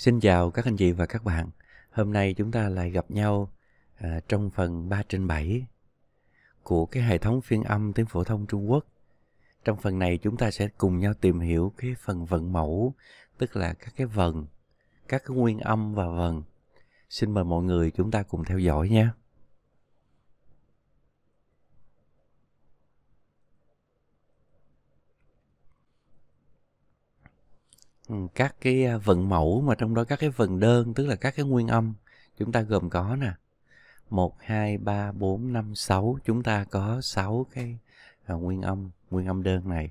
Xin chào các anh chị và các bạn. Hôm nay chúng ta lại gặp nhau à, trong phần 3 trên 7 của cái hệ thống phiên âm tiếng phổ thông Trung Quốc. Trong phần này chúng ta sẽ cùng nhau tìm hiểu cái phần vận mẫu, tức là các cái vần, các cái nguyên âm và vần. Xin mời mọi người chúng ta cùng theo dõi nhé. Ừ, các cái à, vận mẫu mà trong đó các cái vần đơn tức là các cái nguyên âm chúng ta gồm có nè 1 2 3 4 5 6 chúng ta có 6 cái à, nguyên âm nguyên âm đơn này.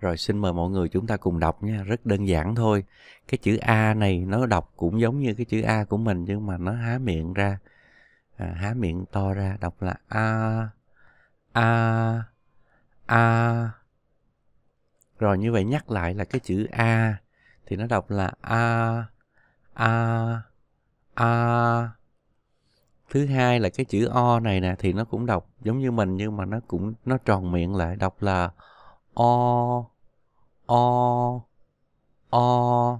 Rồi xin mời mọi người chúng ta cùng đọc nha, rất đơn giản thôi. Cái chữ A này nó đọc cũng giống như cái chữ A của mình nhưng mà nó há miệng ra. À, há miệng to ra đọc là a a a. Rồi như vậy nhắc lại là cái chữ A thì nó đọc là a a a thứ hai là cái chữ o này nè thì nó cũng đọc giống như mình nhưng mà nó cũng nó tròn miệng lại đọc là o o o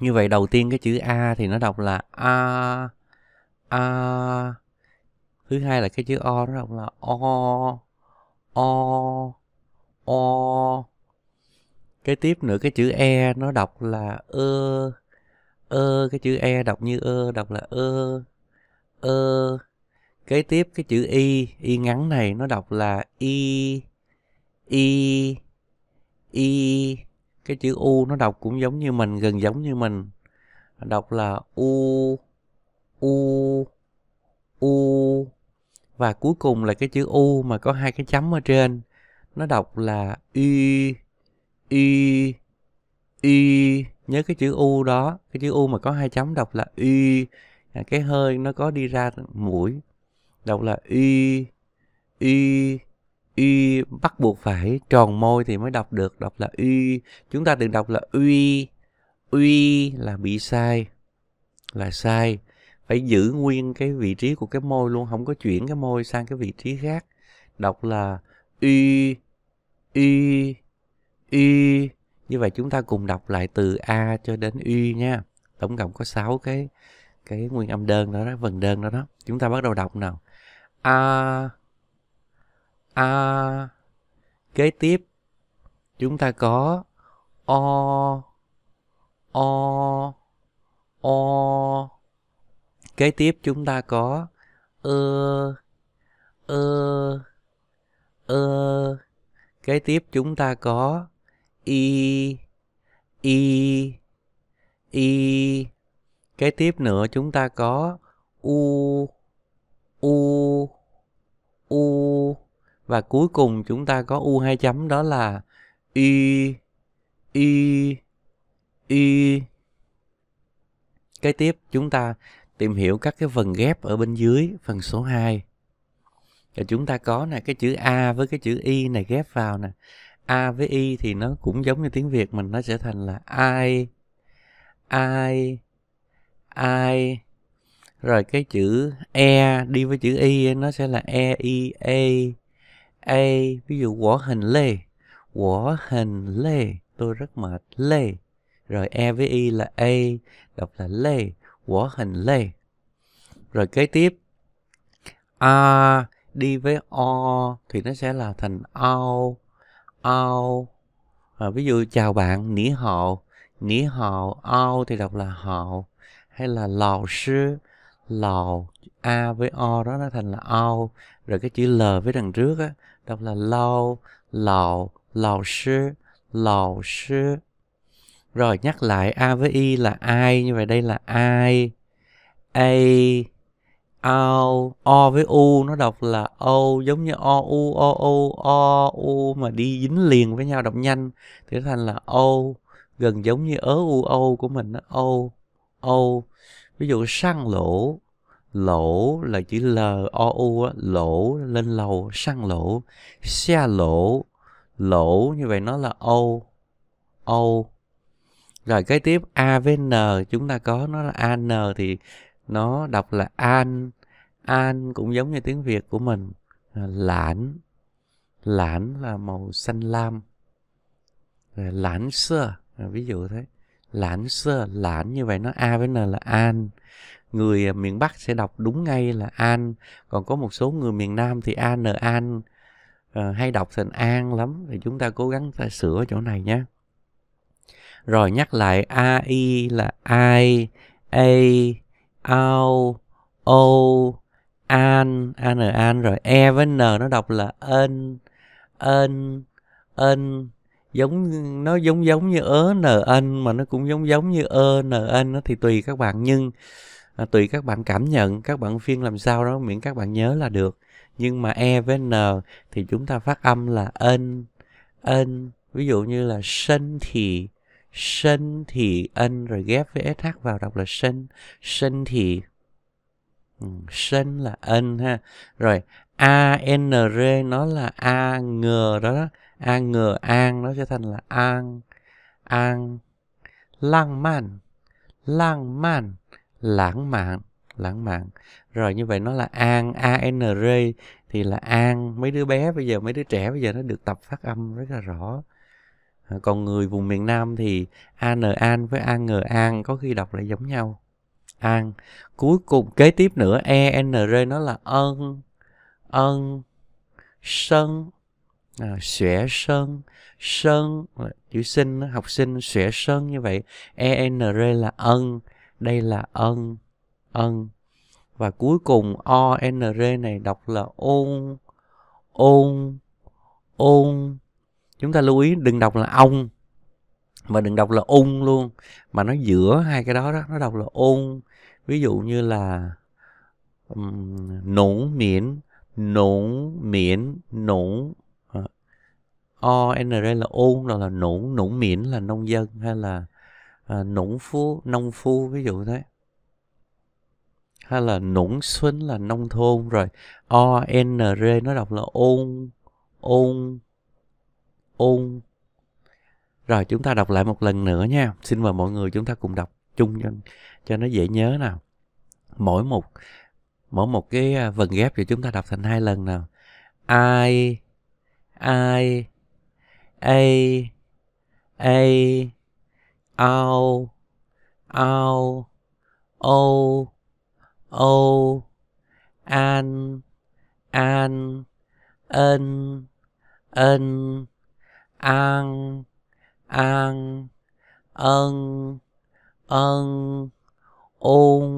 như vậy đầu tiên cái chữ a thì nó đọc là a a thứ hai là cái chữ o nó đọc là o o o cái tiếp nữa cái chữ e nó đọc là ơ ơ cái chữ e đọc như ơ đọc là ơ ơ kế tiếp cái chữ y y ngắn này nó đọc là y y y cái chữ u nó đọc cũng giống như mình gần giống như mình đọc là u u u và cuối cùng là cái chữ u mà có hai cái chấm ở trên nó đọc là y y y nhớ cái chữ u đó cái chữ u mà có hai chấm đọc là y à, cái hơi nó có đi ra mũi đọc là y y y bắt buộc phải tròn môi thì mới đọc được đọc là y chúng ta đừng đọc là uy uy là bị sai là sai phải giữ nguyên cái vị trí của cái môi luôn không có chuyển cái môi sang cái vị trí khác đọc là y y y. Như vậy chúng ta cùng đọc lại từ a cho đến y nha. Tổng cộng có 6 cái cái nguyên âm đơn đó đó, vần đơn đó đó. Chúng ta bắt đầu đọc nào. A a kế tiếp chúng ta có o o o kế tiếp chúng ta có ơ ơ ơ kế tiếp chúng ta có y y y cái tiếp nữa chúng ta có u u u và cuối cùng chúng ta có u hai chấm đó là y y y cái tiếp chúng ta tìm hiểu các cái phần ghép ở bên dưới phần số 2 và chúng ta có này cái chữ a với cái chữ y này ghép vào nè a với y thì nó cũng giống như tiếng việt mình nó sẽ thành là ai ai ai rồi cái chữ e đi với chữ y nó sẽ là e i e a ví dụ quả hình lê quả hình lê tôi rất mệt lê rồi e với y là a đọc là lê quả hình lê rồi kế tiếp a đi với o thì nó sẽ là thành ao ao à, ví dụ chào bạn nỉ hào nỉ hào ao thì đọc là hào hay là lò sư lò a với o đó nó thành là ao rồi cái chữ l với đằng trước á đọc là lâu lò lò sư lò sư rồi nhắc lại a với y là ai như vậy đây là ai a ao o với u nó đọc là o giống như o u o u o u mà đi dính liền với nhau đọc nhanh thì thành là o gần giống như ớ u o của mình nó o o ví dụ săn lỗ lỗ là chữ l o u á lỗ lên lầu săn lỗ xe lỗ lỗ như vậy nó là o o rồi cái tiếp a với n chúng ta có nó là an thì nó đọc là an an cũng giống như tiếng việt của mình lãn lãn là màu xanh lam rồi lãn xưa ví dụ thế lãn xưa lãn như vậy nó a với n là an người à, miền bắc sẽ đọc đúng ngay là an còn có một số người miền nam thì a n an ờ, hay đọc thành an lắm thì chúng ta cố gắng ta sửa chỗ này nhé rồi nhắc lại a i là ai a ao ô an an an rồi e với n nó đọc là ên ên ên giống nó giống giống như ớ n ân mà nó cũng giống giống như ơ n ân nó thì tùy các bạn nhưng à, tùy các bạn cảm nhận các bạn phiên làm sao đó miễn các bạn nhớ là được nhưng mà e với n thì chúng ta phát âm là ân ân ví dụ như là sân thì sinh thì ân rồi ghép với sh vào đọc là sinh sinh thì ừ, sinh là ân ha rồi a n r nó là a ngờ đó, đó. a ngờ an nó sẽ thành là an an lãng mạn lãng mạn lãng mạn lãng mạn rồi như vậy nó là an a n r thì là an mấy đứa bé bây giờ mấy đứa trẻ bây giờ nó được tập phát âm rất là rõ Ờ, còn người vùng miền Nam thì an an với an ngờ an có khi đọc lại giống nhau an cuối cùng kế tiếp nữa e n r nó là ân ân sân à, xẻ sơn sơn ờ, chữ sinh học sinh xẻ sơn như vậy e n r là ân đây là ân ân và cuối cùng o n r này đọc là ôn ôn ôn chúng ta lưu ý đừng đọc là ông mà đừng đọc là ung luôn mà nó giữa hai cái đó đó nó đọc là ung ví dụ như là um, nổn miễn nổn miễn nổn ờ, o n r là ôn rồi là nổn nổn miễn là nông dân hay là à, ờ, nũng phu nông phu ví dụ thế hay là nũng xuân là nông thôn rồi o n r nó đọc là ôn ôn ôn. Rồi chúng ta đọc lại một lần nữa nha. Xin mời mọi người chúng ta cùng đọc chung cho, cho nó dễ nhớ nào. Mỗi một mỗi một cái à, vần ghép thì chúng ta đọc thành hai lần nào. I I A A ao ao ô ô an an ân ân an an ân ân ôn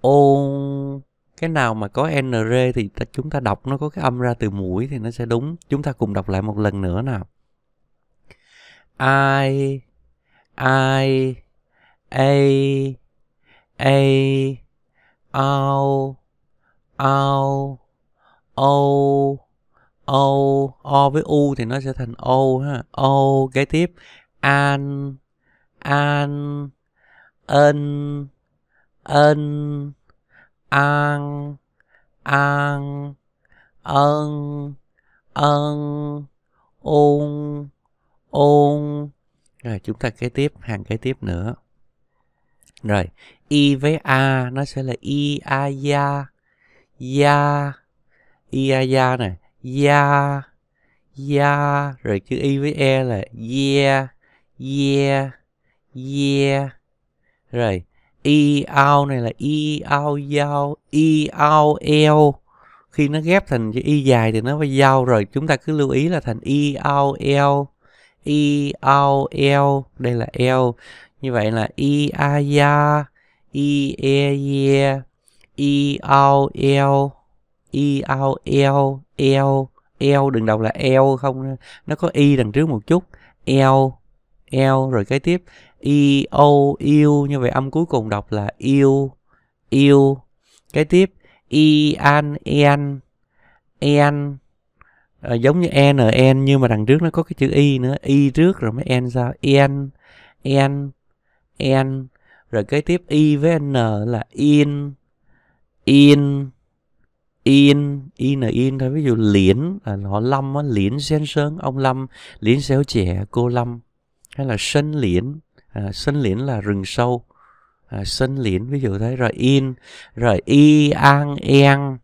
ôn cái nào mà có nr thì ta, chúng ta đọc nó có cái âm ra từ mũi thì nó sẽ đúng chúng ta cùng đọc lại một lần nữa nào ai ai a a ao ao ô O O với U thì nó sẽ thành O ha O kế tiếp An An Ân Ân An An Ân Ân Ôn Ôn Rồi chúng ta kế tiếp hàng kế tiếp nữa Rồi Y với A nó sẽ là Y A Ya Ya Y A Ya này ya ya rồi chữ y với e là yeah yeah yeah rồi y ao này là y ao dao y ao eo khi nó ghép thành chữ y dài thì nó phải dao rồi chúng ta cứ lưu ý là thành y ao eo y ao eo đây là eo như vậy là y a ya y e ye y ao eo y ao eo eo eo đừng đọc là eo không nó có y đằng trước một chút eo eo rồi cái tiếp i o yêu như vậy âm cuối cùng đọc là yêu yêu cái tiếp i an en en à, giống như en n nhưng mà đằng trước nó có cái chữ y nữa y trước rồi mới en sao en en en rồi kế tiếp y với n là in in in in là in thôi ví dụ liễn là họ lâm á liễn sen sơn ông lâm liễn xéo trẻ cô lâm hay là sân liễn à, sân liễn là rừng sâu à, sân liễn ví dụ thế rồi in rồi y an en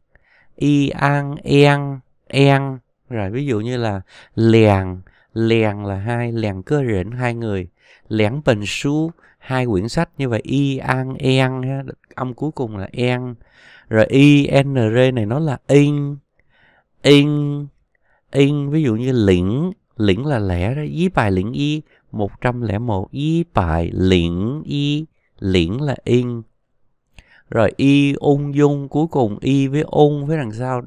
y an en en rồi ví dụ như là lèn lèn là hai lèn cơ rển hai người lẻng bình su hai quyển sách như vậy y an en âm cuối cùng là en rồi r này nó là in in in ví dụ như lĩnh lĩnh là lẻ đó y bài lĩnh y 101 y bài lĩnh y lĩnh là in rồi y ung dung cuối cùng y với ung với đằng sau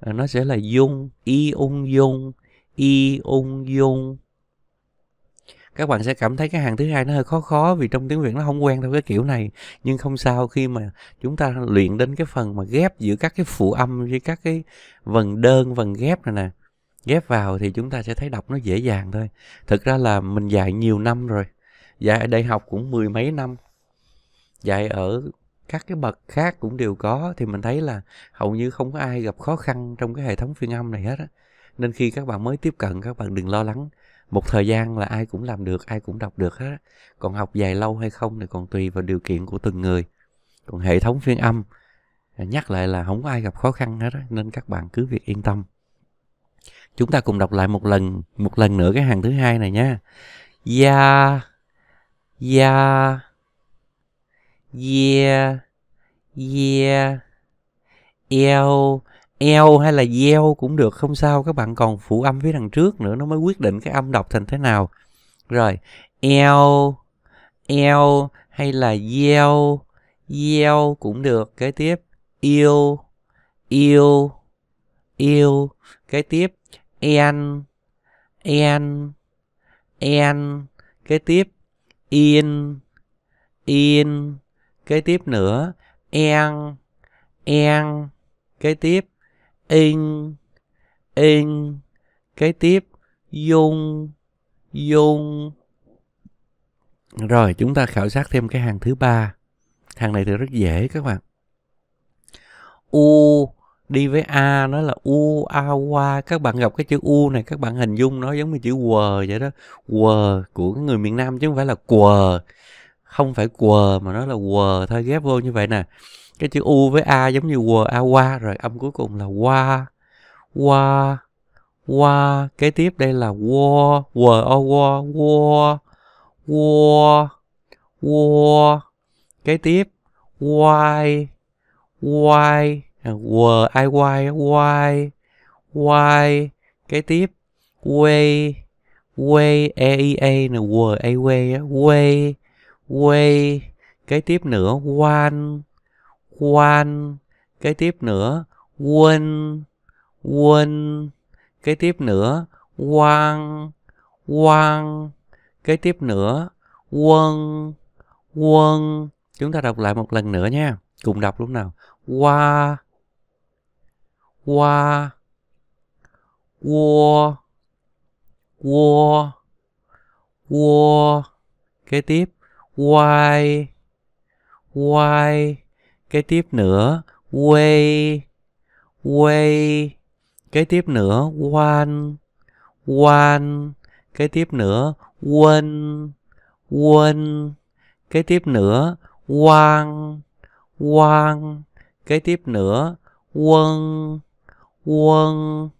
à, nó sẽ là dung y ung dung y ung dung các bạn sẽ cảm thấy cái hàng thứ hai nó hơi khó khó vì trong tiếng việt nó không quen theo cái kiểu này nhưng không sao khi mà chúng ta luyện đến cái phần mà ghép giữa các cái phụ âm với các cái vần đơn vần ghép này nè ghép vào thì chúng ta sẽ thấy đọc nó dễ dàng thôi thực ra là mình dạy nhiều năm rồi dạy ở đại học cũng mười mấy năm dạy ở các cái bậc khác cũng đều có thì mình thấy là hầu như không có ai gặp khó khăn trong cái hệ thống phiên âm này hết á nên khi các bạn mới tiếp cận các bạn đừng lo lắng một thời gian là ai cũng làm được ai cũng đọc được hết còn học dài lâu hay không thì còn tùy vào điều kiện của từng người còn hệ thống phiên âm à, nhắc lại là không có ai gặp khó khăn hết đó, nên các bạn cứ việc yên tâm chúng ta cùng đọc lại một lần một lần nữa cái hàng thứ hai này nha ya ya yeah yeah yêu eo hay là gieo cũng được không sao các bạn còn phụ âm phía đằng trước nữa nó mới quyết định cái âm đọc thành thế nào rồi eo eo hay là gieo gieo cũng được kế tiếp yêu yêu yêu kế tiếp en en en kế tiếp in in kế tiếp nữa en en kế tiếp in in kế tiếp dung dung rồi chúng ta khảo sát thêm cái hàng thứ ba hàng này thì rất dễ các bạn u đi với a nó là u a qua các bạn gặp cái chữ u này các bạn hình dung nó giống như chữ quờ vậy đó quờ của người miền nam chứ không phải là quờ không phải quờ mà nó là quờ thôi ghép vô như vậy nè cái chữ u với a giống như quờ a qua rồi âm cuối cùng là qua qua qua kế tiếp đây là wo w o wo wo wo wo kế tiếp y y à, w i y y y kế tiếp way way e e a nè w a way way quê cái tiếp nữa quan quan cái tiếp nữa quên quên cái tiếp nữa quan quan cái tiếp nữa quân quân chúng ta đọc lại một lần nữa nha cùng đọc lúc nào qua qua qua qua qua kế tiếp Why Why Cái tiếp nữa Way Way Cái tiếp nữa One One Cái tiếp nữa One One Cái tiếp nữa One One Cái tiếp nữa quân, quân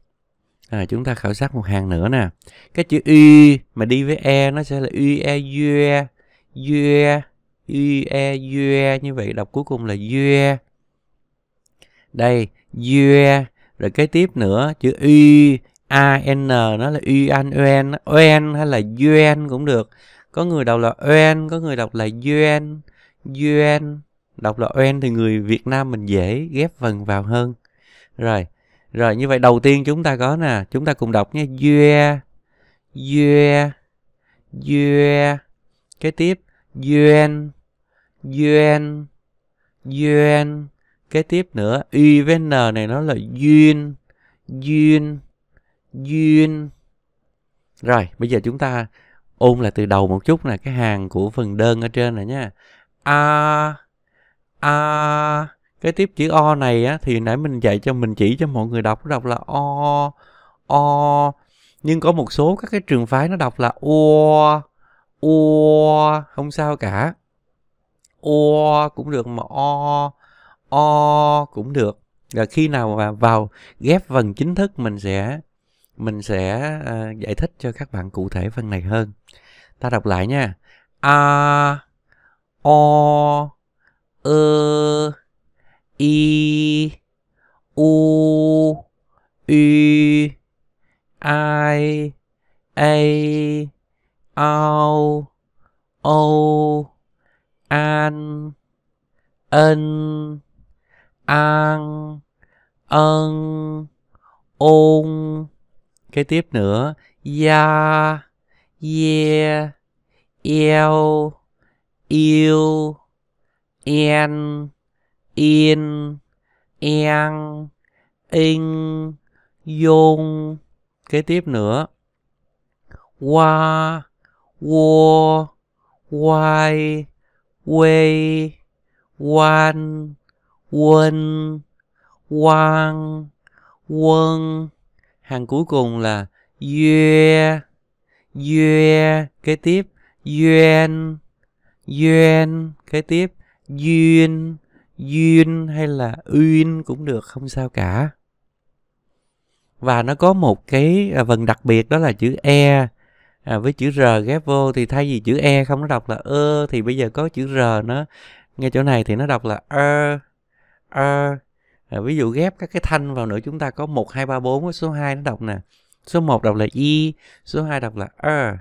À, chúng ta khảo sát một hàng nữa nè. Cái chữ y mà đi với e nó sẽ là y e due Yue, e Yue như vậy đọc cuối cùng là Yue. Đây, Yue. Rồi kế tiếp nữa, chữ Y, A, N, nó là Y, An, Uen, Uen hay là Yuen cũng được. Có người đọc là Uen, có người đọc là Yuen, Yuen. Đọc là Uen thì người Việt Nam mình dễ ghép vần vào hơn. Rồi, rồi như vậy đầu tiên chúng ta có nè, chúng ta cùng đọc nhé. Yue, Yue, Yue. Kế tiếp duyên duyên duyên kế tiếp nữa y với n này nó là duyên duyên duyên rồi bây giờ chúng ta ôn lại từ đầu một chút nè cái hàng của phần đơn ở trên này nha a a cái tiếp chữ o này á thì nãy mình dạy cho mình chỉ cho mọi người đọc đọc là o o nhưng có một số các cái trường phái nó đọc là o o không sao cả o cũng được mà o o cũng được là khi nào mà vào ghép phần chính thức mình sẽ mình sẽ uh, giải thích cho các bạn cụ thể phần này hơn ta đọc lại nha a o ơ i u u i a ao ô an ân an ân ôn kế tiếp nữa gia, ye eo yêu en yên, en in dung kế tiếp nữa qua wo, why, way, wan, wen, quang, quân. Hàng cuối cùng là yue, yue. Kế tiếp yuan, yuan. Kế tiếp duyên, duyên hay là uyên cũng được, không sao cả. Và nó có một cái à, vần đặc biệt đó là chữ e à, với chữ r ghép vô thì thay vì chữ e không nó đọc là ơ thì bây giờ có chữ r nó ngay chỗ này thì nó đọc là ơ ơ à, ví dụ ghép các cái thanh vào nữa chúng ta có một hai ba bốn số 2 nó đọc nè số 1 đọc là y số 2 đọc là ơ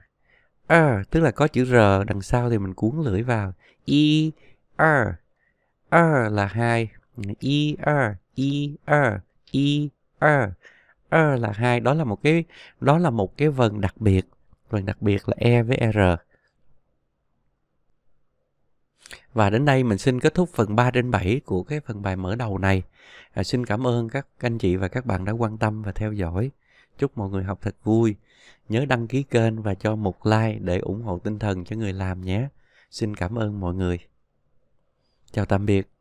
ơ tức là có chữ r đằng sau thì mình cuốn lưỡi vào y ơ ơ là hai y ơ y ơ y ơ ơ là hai đó là một cái đó là một cái vần đặc biệt phần đặc biệt là E với R. Và đến đây mình xin kết thúc phần 3 trên 7 của cái phần bài mở đầu này. À, xin cảm ơn các anh chị và các bạn đã quan tâm và theo dõi. Chúc mọi người học thật vui. Nhớ đăng ký kênh và cho một like để ủng hộ tinh thần cho người làm nhé. Xin cảm ơn mọi người. Chào tạm biệt.